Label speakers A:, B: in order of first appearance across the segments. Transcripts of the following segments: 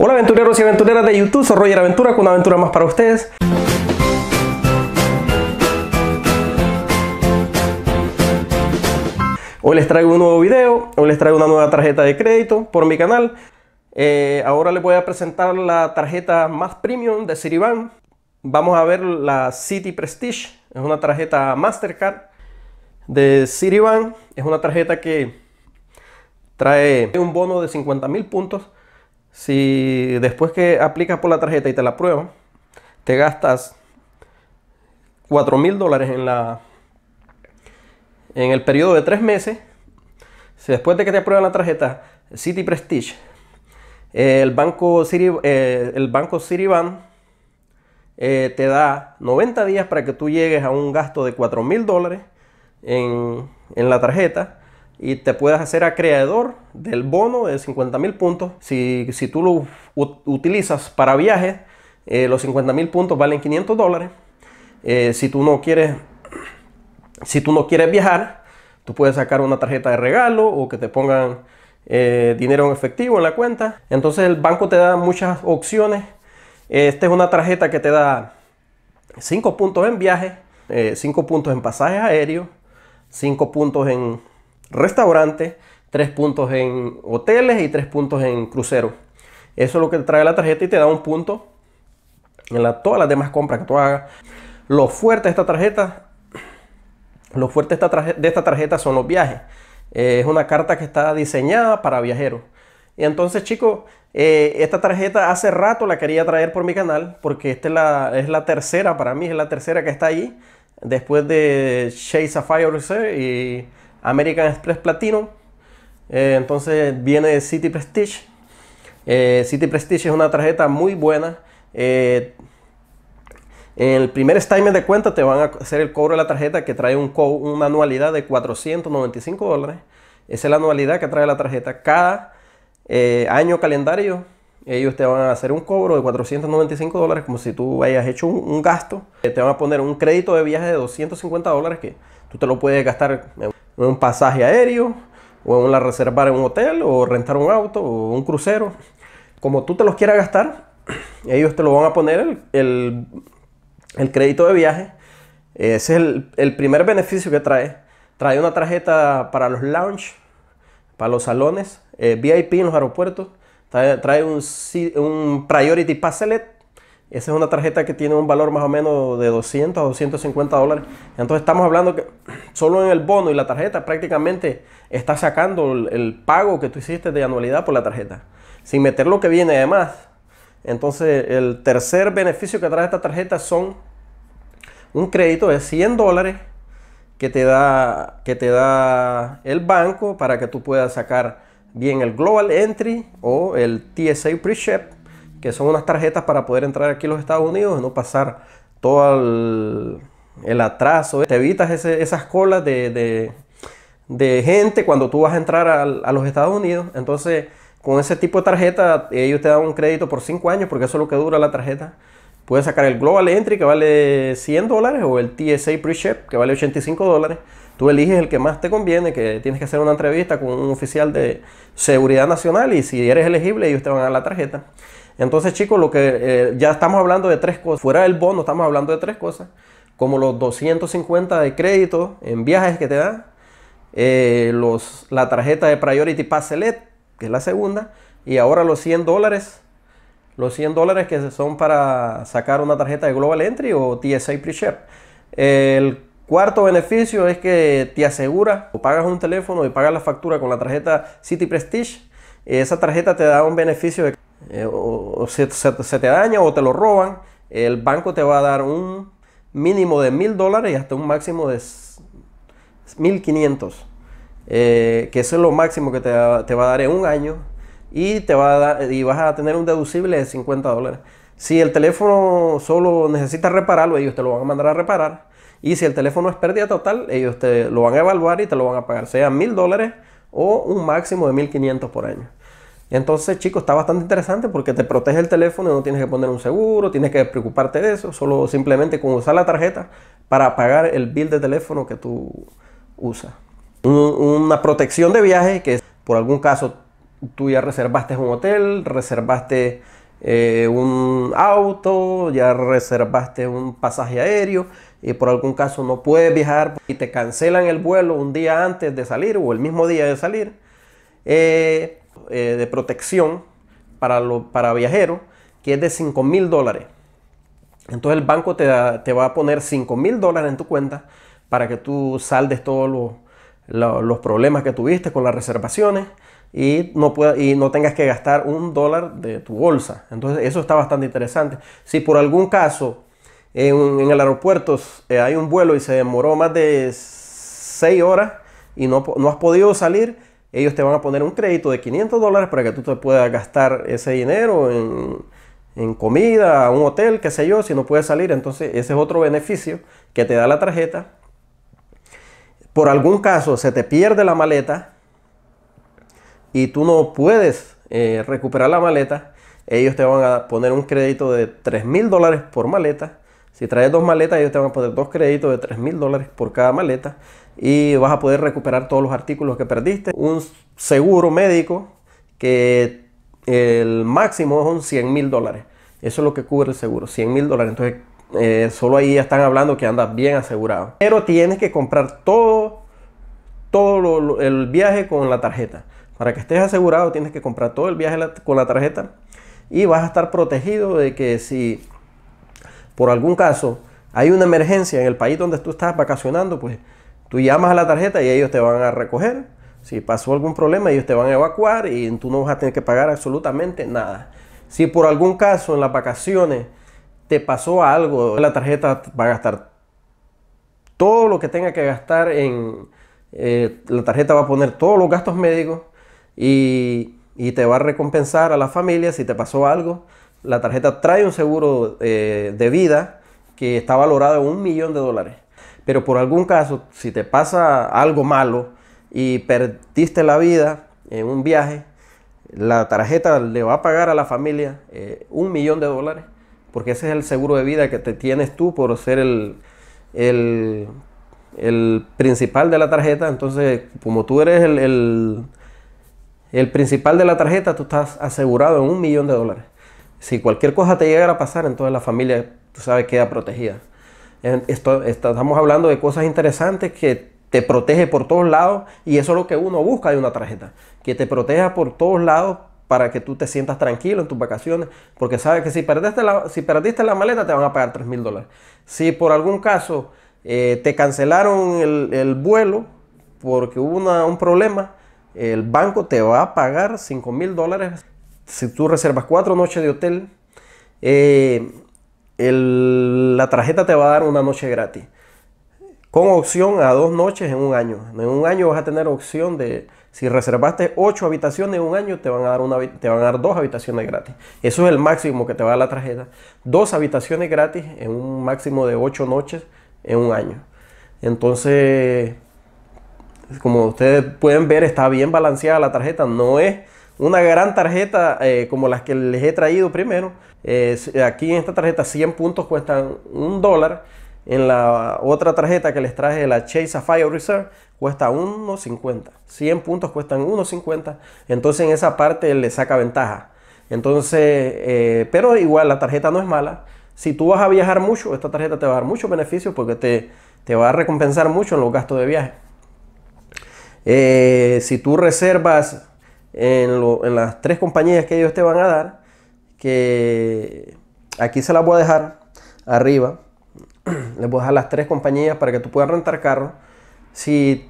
A: Hola aventureros y aventureras de YouTube, soy Roger Aventura con una aventura más para ustedes. Hoy les traigo un nuevo video, hoy les traigo una nueva tarjeta de crédito por mi canal. Eh, ahora les voy a presentar la tarjeta más premium de Citibank. Vamos a ver la City Prestige, es una tarjeta Mastercard de Citibank. Es una tarjeta que trae un bono de 50 mil puntos si después que aplicas por la tarjeta y te la prueban, te gastas $4,000 mil dólares en la en el periodo de tres meses, si después de que te aprueban la tarjeta City Prestige, el banco City, eh, el banco Citibank eh, te da 90 días para que tú llegues a un gasto de 4 mil dólares en la tarjeta y te puedes hacer acreedor del bono de 50 mil puntos. Si, tú lo utilizas para viajes, eh, los 50 mil puntos valen 500 dólares. Eh, si, tú no quieres, si tú no quieres viajar, tú puedes sacar una tarjeta de regalo o que te pongan eh, dinero en efectivo en la cuenta. Entonces el banco te da muchas opciones. Esta es una tarjeta que te da 5 puntos en viaje, 5 puntos en pasajes aéreos, 5 puntos en restaurantes, tres puntos en hoteles y tres puntos en cruceros. Eso es lo que trae la tarjeta y te da un punto en la, todas las demás compras que tú hagas. Lo fuerte de esta tarjeta, lo fuerte de esta, de esta tarjeta son los viajes. Eh, es una carta que está diseñada para viajeros. Y entonces, chicos, eh, esta tarjeta hace rato la quería traer por mi canal, porque esta es la, es la tercera, para mí es la tercera que está ahí, después de Chase Sapphire Fire y American Express platino eh, entonces viene de City Prestige. Eh, City Prestige es una tarjeta muy buena. Eh, en el primer statement de cuenta te van a hacer el cobro de la tarjeta que trae un una anualidad de 495 dólares. Esa es la anualidad que trae la tarjeta. Cada año calendario ellos te van a hacer un cobro de 495 dólares como si tú hayas hecho un, un gasto. Te van a poner un crédito de viaje de 250 dólares que tú te lo puedes gastar un pasaje aéreo, o una la reservar en un hotel, o rentar un auto, o un crucero. Como tú te los quieras gastar, ellos te lo van a poner el, crédito de viaje. Ese es el, primer beneficio que trae. Trae una tarjeta para los lounge, para los salones, eh, VIP en los aeropuertos. Trae, un, un Priority Pass esa es una tarjeta que tiene un valor más o menos de 200 a 250 dólares. Entonces estamos hablando que solo en el bono y la tarjeta prácticamente está sacando el, pago que tú hiciste de anualidad por la tarjeta. Sin meter lo que viene además. Entonces el tercer beneficio que trae esta tarjeta son un crédito de 100 dólares que te da, que te da el banco para que tú puedas sacar bien el Global Entry o el TSA Pre-Shep que son unas tarjetas para poder entrar aquí a los Estados Unidos y no pasar todo el, atraso. Te evitas esas colas de, gente cuando tú vas a entrar a, a, los Estados Unidos. Entonces, con ese tipo de tarjeta, ellos te dan un crédito por 5 años, porque eso es lo que dura la tarjeta. Puedes sacar el Global Entry que vale 100 dólares o el TSA pre que vale 85 dólares. Tú eliges el que más te conviene, que tienes que hacer una entrevista con un oficial de seguridad nacional y si eres elegible ellos te van a dar la tarjeta. Entonces, chicos, lo que eh, ya estamos hablando de tres cosas. Fuera del bono, estamos hablando de tres cosas. Como los 250 de crédito en viajes que te da. Eh, los, la tarjeta de Priority Pass que es la segunda. Y ahora los 100 dólares. Los 100 dólares que son para sacar una tarjeta de Global Entry o TSA pre El Cuarto beneficio es que te asegura o pagas un teléfono y pagas la factura con la tarjeta City Prestige. Esa tarjeta te da un beneficio de eh, o, se, te daña o te lo roban, el banco te va a dar un mínimo de mil dólares y hasta un máximo de 1500, quinientos eh, que es lo máximo que te, va a dar en un año y, te va y vas a tener un deducible de 50 dólares. Si el teléfono solo necesita repararlo, ellos te lo van a mandar a reparar. Y si el teléfono es pérdida total, ellos te lo van a evaluar y te lo van a pagar, sea mil dólares o un máximo de 1500 por año. Entonces, chicos, está bastante interesante porque te protege el teléfono, no tienes que poner un seguro, tienes que preocuparte de eso, solo simplemente con usar la tarjeta para pagar el bill de teléfono que tú usas. una protección de viaje que por algún caso tú ya reservaste un hotel, reservaste eh, un auto, ya reservaste un pasaje aéreo y por algún caso no puedes viajar y te cancelan el vuelo un día antes de salir o el mismo día de salir. Eh, eh, de protección para, lo, para viajeros que es de 5 mil dólares. Entonces el banco te, va a poner 5 mil dólares en tu cuenta para que tú saldes todos los, problemas que tuviste con las reservaciones y no, y no tengas que gastar un dólar de tu bolsa. Entonces eso está bastante interesante. Si por algún caso en, el aeropuerto eh, hay un vuelo y se demoró más de 6 horas y no, no has podido salir, ellos te van a poner un crédito de 500 dólares para que tú te puedas gastar ese dinero en, en comida, un hotel, qué sé yo, si no puedes salir. Entonces ese es otro beneficio que te da la tarjeta. Por algún caso se te pierde la maleta y tú no puedes eh, recuperar la maleta, ellos te van a poner un crédito de 3 mil dólares por maleta si traes dos maletas, ellos te van a poner dos créditos de $3,000 mil dólares por cada maleta y vas a poder recuperar todos los artículos que perdiste. Un seguro médico que el máximo son 100 mil dólares. Eso es lo que cubre el seguro, $100,000. mil dólares. Entonces, eh, solo ahí están hablando que andas bien asegurado. Pero tienes que comprar todo, todo el viaje con la tarjeta. Para que estés asegurado, tienes que comprar todo el viaje con la tarjeta y vas a estar protegido de que si por algún caso hay una emergencia en el país donde tú estás vacacionando, pues tú llamas a la tarjeta y ellos te van a recoger. Si pasó algún problema, ellos te van a evacuar y tú no vas a tener que pagar absolutamente nada. Si por algún caso en las vacaciones te pasó algo, la tarjeta va a gastar todo lo que tenga que gastar en... Eh, la tarjeta va a poner todos los gastos médicos y, y te va a recompensar a la familia si te pasó algo. La tarjeta trae un seguro eh, de vida que está valorado en un millón de dólares. Pero por algún caso, si te pasa algo malo y perdiste la vida en un viaje, la tarjeta le va a pagar a la familia eh, un millón de dólares, porque ese es el seguro de vida que te tienes tú por ser el, el, principal de la tarjeta. Entonces, como tú eres el principal de la tarjeta, tú estás asegurado en un millón de dólares si cualquier cosa te llegara a pasar, entonces la familia, tú sabes, queda protegida. Esto, estamos hablando de cosas interesantes que te protege por todos lados y eso es lo que uno busca de una tarjeta, que te proteja por todos lados para que tú te sientas tranquilo en tus vacaciones, porque sabes que si perdiste la, si perdiste la maleta te van a pagar 3 mil dólares. Si por algún caso eh, te cancelaron el, vuelo porque hubo un problema, el banco te va a pagar 5 mil dólares si tú reservas cuatro noches de hotel, eh, la tarjeta te va a dar una noche gratis. Con opción a dos noches en un año. En un año vas a tener opción de, si reservaste ocho habitaciones en un año, te van a dar, una, te van a dar dos habitaciones gratis. Eso es el máximo que te va a dar la tarjeta. Dos habitaciones gratis en un máximo de ocho noches en un año. Entonces, como ustedes pueden ver, está bien balanceada la tarjeta. No es una gran tarjeta eh, como las que les he traído primero. Eh, aquí en esta tarjeta 100 puntos cuestan un dólar. En la otra tarjeta que les traje, la Chase Sapphire Reserve, cuesta 1.50. 100 puntos cuestan 1.50. Entonces en esa parte le saca ventaja. Entonces, eh, pero igual la tarjeta no es mala. Si tú vas a viajar mucho, esta tarjeta te va a dar muchos beneficios porque te, va a recompensar mucho en los gastos de viaje. si tú reservas en, las tres compañías que ellos te van a dar, que aquí se las voy a dejar arriba. Les voy a dejar las tres compañías para que tú puedas rentar carro. Si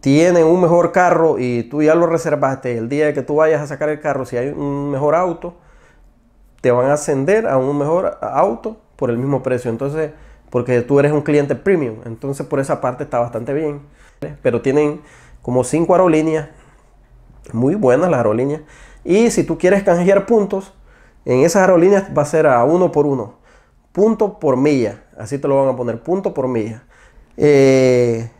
A: tienen un mejor carro y tú ya lo reservaste, el día que tú vayas a sacar el carro, si hay un mejor auto, te van a ascender a un mejor auto por el mismo precio. Entonces, porque tú eres un cliente premium. Entonces, por esa parte está bastante bien. Pero tienen como cinco aerolíneas muy buenas la aerolínea Y si tú quieres canjear puntos, en esas aerolíneas va a ser a uno por uno. Punto por milla. Así te lo van a poner. Punto por milla. Eh,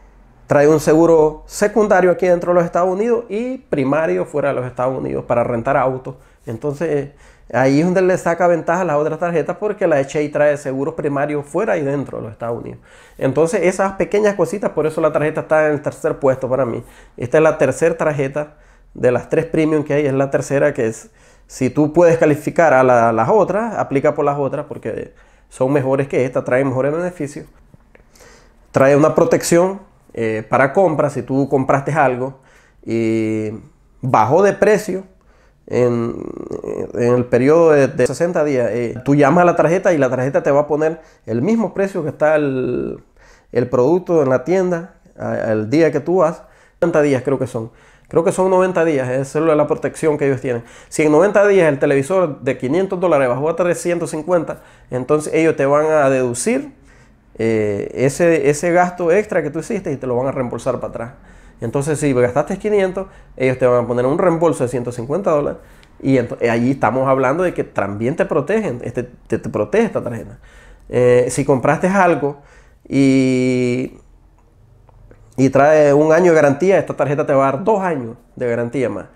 A: trae un seguro secundario aquí dentro de los Estados Unidos y primario fuera de los Estados Unidos para rentar autos. Entonces ahí es donde le saca ventaja a las otras tarjetas porque la y trae seguros primarios fuera y dentro de los Estados Unidos. Entonces esas pequeñas cositas, por eso la tarjeta está en el tercer puesto para mí. Esta es la tercera tarjeta de las tres premium que hay, es la tercera que es, si tú puedes calificar a las otras, aplica por las otras porque son mejores que esta, trae mejores beneficios. Trae una protección eh, para compras si tú compraste algo y bajó de precio en, el periodo de, 60 días, eh, tú llamas a la tarjeta y la tarjeta te va a poner el mismo precio que está el, el producto en la tienda al día que tú vas. 60 días creo que son. Creo que son 90 días, esa es la protección que ellos tienen. Si en 90 días el televisor de 500 dólares bajó a 350, entonces ellos te van a deducir eh, ese, ese gasto extra que tú hiciste y te lo van a reembolsar para atrás. Entonces, si gastaste 500, ellos te van a poner un reembolso de 150 dólares. Y eh, allí estamos hablando de que también te protegen, este, te, protege esta tarjeta. Eh, si compraste algo y y trae un año de garantía, esta tarjeta te va a dar dos años de garantía más.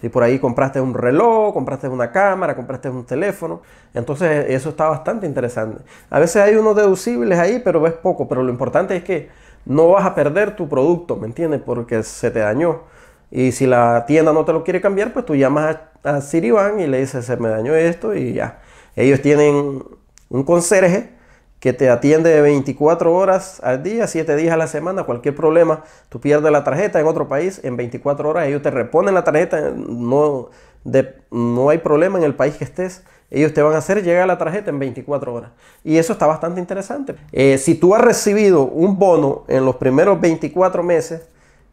A: Si por ahí compraste un reloj, compraste una cámara, compraste un teléfono, entonces eso está bastante interesante. A veces hay unos deducibles ahí, pero ves poco, pero lo importante es que no vas a perder tu producto, ¿me entiendes? Porque se te dañó. Y si la tienda no te lo quiere cambiar, pues tú llamas a, a y le dices, se me dañó esto y ya. Ellos tienen un conserje que te atiende 24 horas al día, 7 días a la semana, cualquier problema, tú pierdes la tarjeta en otro país, en 24 horas ellos te reponen la tarjeta, no, no hay problema en el país que estés, ellos te van a hacer llegar la tarjeta en 24 horas. Y eso está bastante interesante. Eh, si tú has recibido un bono en los primeros 24 meses,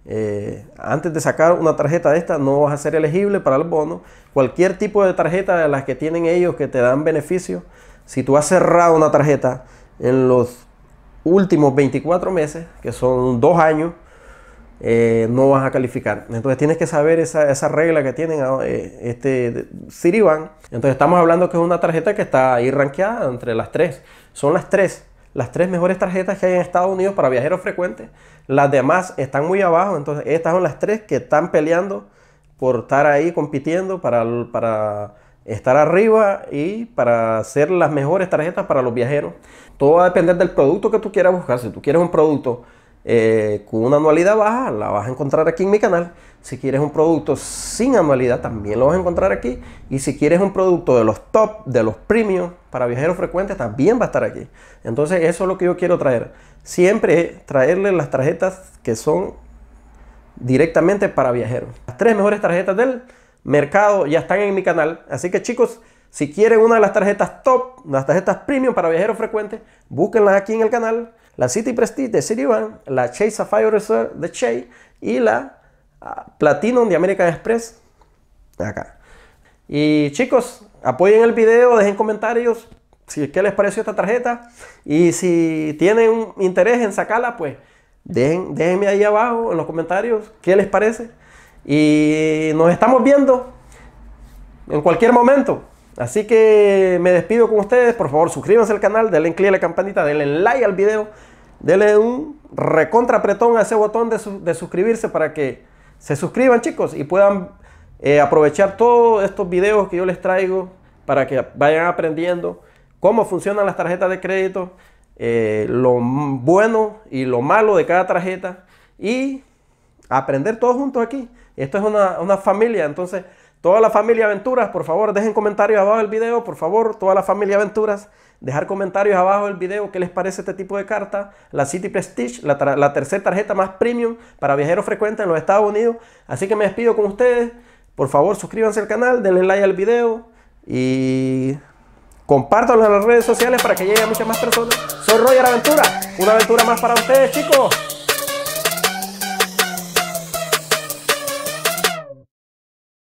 A: eh, antes de sacar una tarjeta de esta, no vas a ser elegible para el bono. Cualquier tipo de tarjeta de las que tienen ellos que te dan beneficio, si tú has cerrado una tarjeta, en los últimos 24 meses, que son dos años, eh, no vas a calificar. Entonces tienes que saber esa, regla que tienen ah, eh, este Entonces estamos hablando que es una tarjeta que está ahí rankeada entre las tres. Son las tres. Las tres mejores tarjetas que hay en Estados Unidos para viajeros frecuentes. Las demás están muy abajo. Entonces estas son las tres que están peleando por estar ahí compitiendo para, para estar arriba y para hacer las mejores tarjetas para los viajeros. Todo va a depender del producto que tú quieras buscar. Si tú quieres un producto eh, con una anualidad baja, la vas a encontrar aquí en mi canal. Si quieres un producto sin anualidad, también lo vas a encontrar aquí. Y si quieres un producto de los top, de los premios, para viajeros frecuentes, también va a estar aquí. Entonces eso es lo que yo quiero traer. Siempre traerle las tarjetas que son directamente para viajeros. Las tres mejores tarjetas del mercado ya están en mi canal. Así que chicos, si quieren una de las tarjetas top, las tarjetas premium para viajeros frecuentes, búsquenlas aquí en el canal. La City Prestige de Citibank, la Chase Sapphire Reserve de Chase y la ah, Platinum de American Express. Acá. Y chicos, apoyen el video, dejen comentarios si qué les pareció esta tarjeta. Y si tienen interés en sacarla, pues déjenme ahí abajo en los comentarios qué les parece. Y nos estamos viendo en cualquier momento. Así que me despido con ustedes. Por favor, suscríbanse al canal, denle clic a la campanita, denle like al video, denle un recontra apretón a ese botón de, suscribirse para que se suscriban, chicos, y puedan eh, aprovechar todos estos videos que yo les traigo para que vayan aprendiendo cómo funcionan las tarjetas de crédito, eh, lo bueno y lo malo de cada tarjeta y aprender todos juntos aquí. Esto es una, familia, entonces Toda la familia Aventuras, por favor, dejen comentarios abajo del video, por favor, toda la familia Aventuras, dejar comentarios abajo del video qué les parece este tipo de carta, la City Prestige, la, la tercera tarjeta más premium para viajeros frecuentes en los Estados Unidos. Así que me despido con ustedes, por favor, suscríbanse al canal, denle like al video y compártanlo en las redes sociales para que llegue a muchas más personas. Soy Roger Aventura, una aventura más para ustedes, chicos.